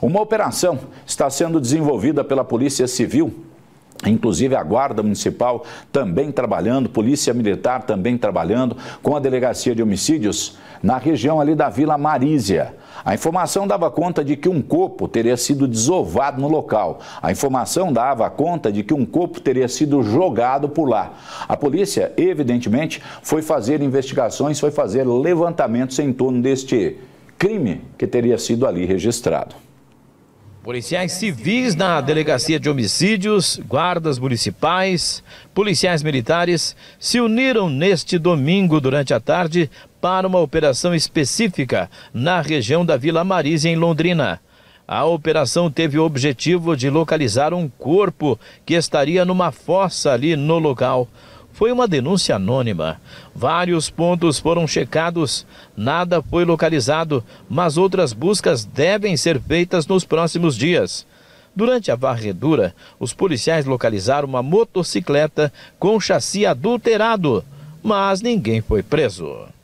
Uma operação está sendo desenvolvida pela Polícia Civil Inclusive a Guarda Municipal também trabalhando, Polícia Militar também trabalhando com a Delegacia de Homicídios na região ali da Vila Marísia. A informação dava conta de que um corpo teria sido desovado no local. A informação dava conta de que um corpo teria sido jogado por lá. A polícia, evidentemente, foi fazer investigações, foi fazer levantamentos em torno deste crime que teria sido ali registrado. Policiais civis na delegacia de homicídios, guardas municipais, policiais militares se uniram neste domingo durante a tarde para uma operação específica na região da Vila Marise, em Londrina. A operação teve o objetivo de localizar um corpo que estaria numa fossa ali no local. Foi uma denúncia anônima. Vários pontos foram checados, nada foi localizado, mas outras buscas devem ser feitas nos próximos dias. Durante a varredura, os policiais localizaram uma motocicleta com chassi adulterado, mas ninguém foi preso.